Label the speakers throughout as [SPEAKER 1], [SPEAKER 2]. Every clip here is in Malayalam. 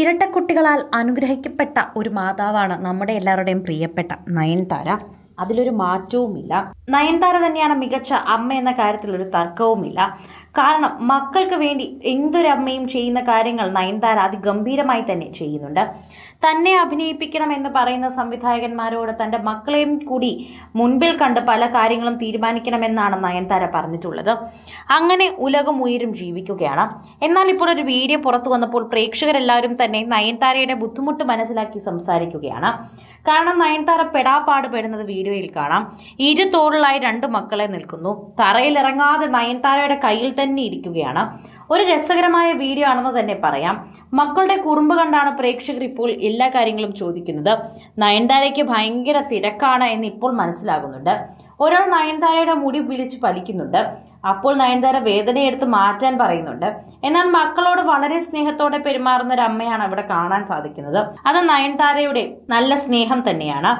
[SPEAKER 1] ഇരട്ടക്കുട്ടികളാൽ അനുഗ്രഹിക്കപ്പെട്ട ഒരു മാതാവാണ് നമ്മുടെ എല്ലാവരുടെയും പ്രിയപ്പെട്ട നയൻതാര അതിലൊരു മാറ്റവുമില്ല നയൻതാര തന്നെയാണ് മികച്ച അമ്മ എന്ന കാര്യത്തിൽ ഒരു തർക്കവുമില്ല കാരണം മക്കൾക്ക് വേണ്ടി എന്തൊരമ്മയും ചെയ്യുന്ന കാര്യങ്ങൾ നയൻതാര അതിഗംഭീരമായി തന്നെ ചെയ്യുന്നുണ്ട് തന്നെ അഭിനയിപ്പിക്കണം എന്ന് പറയുന്ന സംവിധായകന്മാരോട് തൻ്റെ മക്കളെയും കൂടി മുൻപിൽ കണ്ട് പല കാര്യങ്ങളും തീരുമാനിക്കണമെന്നാണ് നയൻതാര പറഞ്ഞിട്ടുള്ളത് അങ്ങനെ ഉലകം ഉയരും ജീവിക്കുകയാണ് എന്നാൽ ഇപ്പോൾ ഒരു വീഡിയോ പുറത്തു വന്നപ്പോൾ പ്രേക്ഷകരെല്ലാവരും തന്നെ നയൻതാരയുടെ ബുദ്ധിമുട്ട് മനസ്സിലാക്കി സംസാരിക്കുകയാണ് കാരണം നയൻതാര പെടാപ്പാട് പെടുന്നത് വീഡിയോയിൽ കാണാം ഇരു തോളിലായി രണ്ട് മക്കളെ നിൽക്കുന്നു തറയിലിറങ്ങാതെ നയൻതാരയുടെ കയ്യിൽ തന്നെ തന്നെ ഇരിക്കുകയാണ് ഒരു രസകരമായ വീഡിയോ ആണെന്ന് തന്നെ പറയാം മക്കളുടെ കുറുമ്പ് കണ്ടാണ് പ്രേക്ഷകർ ഇപ്പോൾ എല്ലാ കാര്യങ്ങളും ചോദിക്കുന്നത് നയൻതാരയ്ക്ക് ഭയങ്കര തിരക്കാണ് എന്ന് ഇപ്പോൾ മനസ്സിലാകുന്നുണ്ട് ഒരാൾ നയൻതാരയുടെ മുടി വിളിച്ച് പലിക്കുന്നുണ്ട് അപ്പോൾ നയൻതാര വേദനയെടുത്ത് മാറ്റാൻ പറയുന്നുണ്ട് എന്നാൽ മക്കളോട് വളരെ സ്നേഹത്തോടെ പെരുമാറുന്ന ഒരു അമ്മയാണ് ഇവിടെ കാണാൻ സാധിക്കുന്നത് അത് നയൻതാരയുടെ നല്ല സ്നേഹം തന്നെയാണ്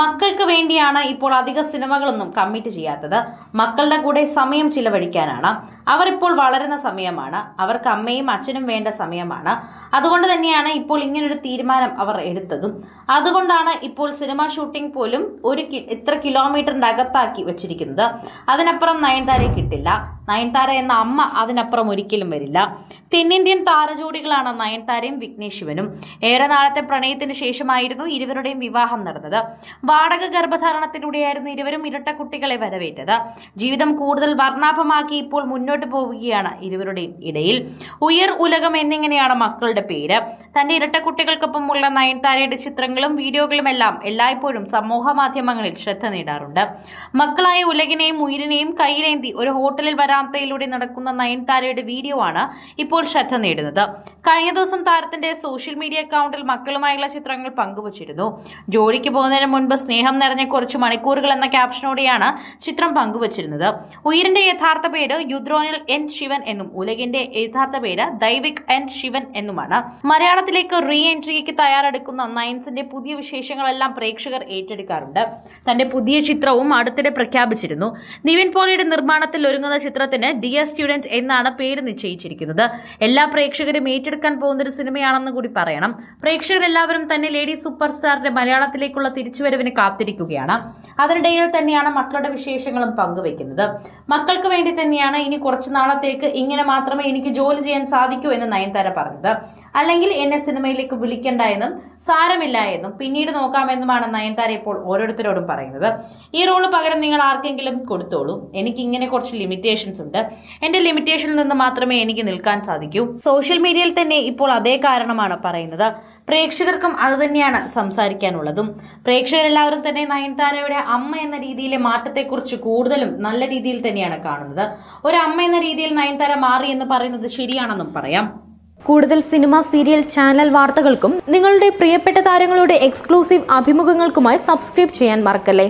[SPEAKER 1] മക്കൾക്ക് വേണ്ടിയാണ് ഇപ്പോൾ അധിക സിനിമകളൊന്നും കമ്മിറ്റ് ചെയ്യാത്തത് മക്കളുടെ കൂടെ സമയം ചിലവഴിക്കാനാണ് അവർ ഇപ്പോൾ വളരുന്ന സമയമാണ് അവർക്ക് അമ്മയും അച്ഛനും വേണ്ട സമയമാണ് അതുകൊണ്ട് തന്നെയാണ് ഇപ്പോൾ ഇങ്ങനൊരു തീരുമാനം അവർ എടുത്തതും അതുകൊണ്ടാണ് ഇപ്പോൾ സിനിമ ഷൂട്ടിംഗ് പോലും ഒരു ഇത്ര കിലോമീറ്ററിന്റെ അകത്താക്കി വെച്ചിരിക്കുന്നത് അതിനപ്പുറം നയൻതാരയെ കിട്ടില്ല നയൻതാര എന്ന അമ്മ അതിനപ്പുറം ഒരിക്കലും വരില്ല തെന്നിന്ത്യൻ താരജോഡികളാണ് നയൻതാരയും വിഘ്നേഷ് ശിവനും ഏറെ നാളത്തെ പ്രണയത്തിന് ശേഷമായിരുന്നു ഇരുവരുടെയും വിവാഹം നടന്നത് വാടക ഗർഭധാരണത്തിലൂടെയായിരുന്നു ഇരുവരും ഇരട്ട കുട്ടികളെ വരവേറ്റത് ജീവിതം കൂടുതൽ വർണ്ണാഭമാക്കി ഇപ്പോൾ മുന്നോട്ട് മുന്നോട്ട് പോവുകയാണ് ഇരുവരുടെയും ഇടയിൽ ഉയർ ഉലകം എന്നിങ്ങനെയാണ് മക്കളുടെ പേര് തന്റെ ഇരട്ട കുട്ടികൾക്കൊപ്പം ഉള്ള നയൻതാരയുടെ ചിത്രങ്ങളും വീഡിയോകളും എല്ലാം എല്ലായ്പ്പോഴും സമൂഹ മാധ്യമങ്ങളിൽ ശ്രദ്ധ നേടാറുണ്ട് മക്കളായ ഉലകിനെയും ഉയിരിനെയും കയ്യിലേന്തി ഒരു ഹോട്ടലിൽ വരാന്തയിലൂടെ നടക്കുന്ന നയൻതാരയുടെ വീഡിയോ ആണ് ഇപ്പോൾ ശ്രദ്ധ നേടുന്നത് കഴിഞ്ഞ ദിവസം താരത്തിന്റെ സോഷ്യൽ മീഡിയ അക്കൗണ്ടിൽ മക്കളുമായുള്ള ചിത്രങ്ങൾ പങ്കുവച്ചിരുന്നു ജോലിക്ക് പോകുന്നതിന് മുൻപ് സ്നേഹം നിറഞ്ഞ കുറച്ച് മണിക്കൂറുകൾ എന്ന ക്യാപ്ഷനോടെയാണ് ചിത്രം പങ്കുവച്ചിരുന്നത് ഉയിരിന്റെ യഥാർത്ഥ പേര് യുദ്രോ ഇലക്ട്രോണിൽ എൻ ശിവൻ എന്നും ഉലകിന്റെ യഥാർത്ഥ പേര് ദൈവിക് എൻ ശിവൻ എന്നുമാണ് മലയാളത്തിലേക്ക് റീ എൻട്രിക്ക് തയ്യാറെടുക്കുന്ന നയൻസിന്റെ പുതിയ വിശേഷങ്ങളെല്ലാം പ്രേക്ഷകർ ഏറ്റെടുക്കാറുണ്ട് തന്റെ പുതിയ ചിത്രവും അടുത്തിടെ പ്രഖ്യാപിച്ചിരുന്നു നിവിൻ പോളിയുടെ നിർമ്മാണത്തിൽ ഒരുങ്ങുന്ന ചിത്രത്തിന് എസ് സ്റ്റുഡൻസ് എന്നാണ് പേര് നിശ്ചയിച്ചിരിക്കുന്നത് എല്ലാ പ്രേക്ഷകരും ഏറ്റെടുക്കാൻ പോകുന്നൊരു സിനിമയാണെന്ന് കൂടി പറയണം പ്രേക്ഷകരെല്ലാവരും തന്നെ ലേഡി സൂപ്പർ സ്റ്റാറിന്റെ മലയാളത്തിലേക്കുള്ള തിരിച്ചുവരവിന് കാത്തിരിക്കുകയാണ് അതിനിടയിൽ തന്നെയാണ് മക്കളുടെ വിശേഷങ്ങളും പങ്കുവയ്ക്കുന്നത് മക്കൾക്ക് വേണ്ടി തന്നെയാണ് ഇനി കുറച്ച് നാളത്തേക്ക് ഇങ്ങനെ മാത്രമേ എനിക്ക് ജോലി ചെയ്യാൻ സാധിക്കൂ എന്ന് നയൻതാര പറഞ്ഞത് അല്ലെങ്കിൽ എന്നെ സിനിമയിലേക്ക് വിളിക്കണ്ട എന്നും സാരമില്ല എന്നും പിന്നീട് നോക്കാമെന്നുമാണ് നയൻതാര ഇപ്പോൾ ഓരോരുത്തരോടും പറയുന്നത് ഈ റോള് പകരം നിങ്ങൾ ആർക്കെങ്കിലും കൊടുത്തോളൂ എനിക്ക് ഇങ്ങനെ കുറച്ച് ലിമിറ്റേഷൻസ് ഉണ്ട് എന്റെ ലിമിറ്റേഷനിൽ നിന്ന് മാത്രമേ എനിക്ക് നിൽക്കാൻ സാധിക്കൂ സോഷ്യൽ മീഡിയയിൽ തന്നെ ഇപ്പോൾ അതേ കാരണമാണ് പറയുന്നത് പ്രേക്ഷകർക്കും അതുതന്നെയാണ് സംസാരിക്കാനുള്ളതും പ്രേക്ഷകരെല്ലാവരും തന്നെ നയൻതാരയുടെ അമ്മ എന്ന രീതിയിലെ മാറ്റത്തെക്കുറിച്ച് കൂടുതലും നല്ല രീതിയിൽ തന്നെയാണ് കാണുന്നത് ഒരു അമ്മ എന്ന രീതിയിൽ നയൻതാര മാറി എന്ന് പറയുന്നത് ശരിയാണെന്നും പറയാം കൂടുതൽ സിനിമ സീരിയൽ ചാനൽ വാർത്തകൾക്കും നിങ്ങളുടെ പ്രിയപ്പെട്ട താരങ്ങളുടെ എക്സ്ക്ലൂസീവ് അഭിമുഖങ്ങൾക്കുമായി സബ്സ്ക്രൈബ് ചെയ്യാൻ മറക്കല്ലേ